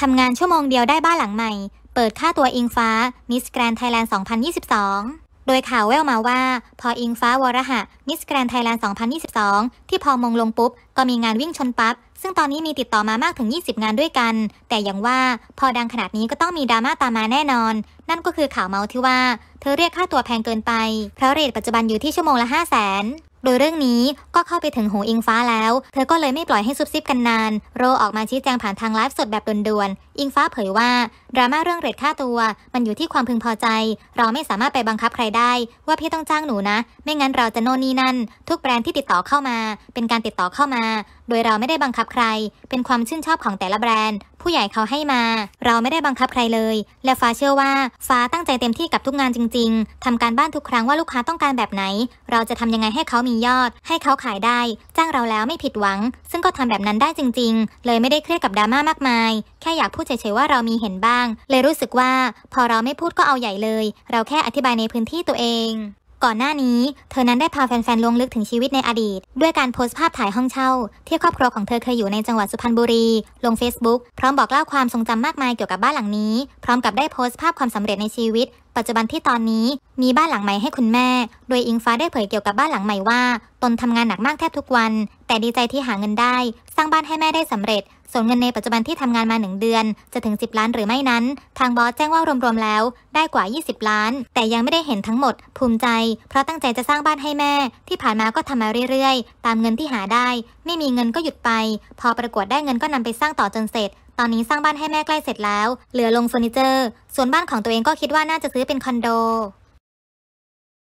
ทำงานชั่วโมงเดียวได้บ้านหลังใหม่ เปิดค่าตัวอิงฟ้า มิสแกรนไทยแลนด์ 2022 โดยข่าวแววมาว่า พออิงฟ้าวรหะ มิสแกรนไทยแลนด์ 2022 ที่พอมงลงปุ๊บก็มีงานวิ่งชนปับ๊บ ซึ่งตอนนี้มีติดต่อมามากถึง 20 งานด้วยกัน แต่อย่างว่าพอดังขนาดนี้ก็ต้องมีดราม่าตามมาแน่นอน นั่นก็คือข่าวเมาส์ที่ว่า เธอเรียกค่าตัวแพงเกินไปเพราะเรทปัจจุบันอยู่ที่ชั่วโมงละ 5 0 0 0 0 0 โดยเรื่องนี้ก็เข้าไปถึงหูอิงฟ้าแล้ว เธอก็เลยไม่ปล่อยให้ซุบซิบกันนานโรออกมาชี้แจงผ่านทางไลฟ์สดแบบด่วนๆอิงฟ้าเผยว่าดราม่าเรื่องเรทค่าตัว มันอยู่ที่ความพึงพอใจ เราไม่สามารถไปบังคับใครได้ ว่าพี่ต้องจ้างหนูนะ ไม่งั้นเราจะโน่นนี่นั่นทุกแบรนด์ที่ติดต่อเข้ามา เป็นการติดต่อเข้ามาโดยเราไม่ได้บังคับใคร เป็นความชื่นชอบของแต่ละแบรนด์ ผู้ใหญ่เขาให้มา เราไม่ได้บังคับใครเลย และฟ้าเชื่อว่าฟ้าตั้งใจเต็มที่กับทุกงานจริงๆ ทำการบ้านทุกครั้งว่าลูกค้าต้องการแบบไหน เราจะทำยังไงให้เขามียอด ให้เขาขายได้ จ้างเราแล้วไม่ผิดหวัง ซึ่งก็ทำแบบนั้นได้จริงๆ เลยไม่ได้เครียดกับดราม่ามากมาย แค่อยากพูดเฉยๆ ว่าเรามีเห็นบ้าง เลยรู้สึกว่า พอเราไม่พูดก็เอาใหญ่เลย เราแค่อธิบายในพื้นที่ตัวเองก่อนหน้านี้ เธอนั้นได้พาแฟนๆลงลึกถึงชีวิตในอดีต ด้วยการโพสต์ภาพถ่ายห้องเช่า ที่ครอบครัวของเธอเคยอยู่ในจังหวัดสุพรรณบุรี ลง Facebook พร้อมบอกเล่าความทรงจำมากมายเกี่ยวกับบ้านหลังนี้ พร้อมกับได้โพสต์ภาพความสำเร็จในชีวิตปัจจุบันที่ตอนนี้มีบ้านหลังใหม่ให้คุณแม่ โดยอิงฟ้าได้เผยเกี่ยวกับบ้านหลังใหม่ว่า ตนทำงานหนักมากแทบทุกวัน แต่ดีใจที่หาเงินได้ สร้างบ้านให้แม่ได้สำเร็จ ส่วนเงินในปัจจุบันที่ทำงานมาหนึ่งเดือน จะถึง 10 ล้านหรือไม่นั้น ทางบอสแจ้งว่ารวมๆแล้ว ได้กว่า 20ล้าน แต่ยังไม่ได้เห็นทั้งหมดภูมิใจ เพราะตั้งใจจะสร้างบ้านให้แม่ ที่ผ่านมาก็ทำมาเรื่อยๆ ตามเงินที่หาได้ ไม่มีเงินก็หยุดไป พอประกวดได้เงินก็นำไปสร้างต่อจนเสร็จตอนนี้สร้างบ้านให้แม่ใกล้เสร็จแล้ว เหลือลงเฟอร์นิเจอร์ ส่วนบ้านของตัวเองก็คิดว่าน่าจะซื้อเป็นคอนโด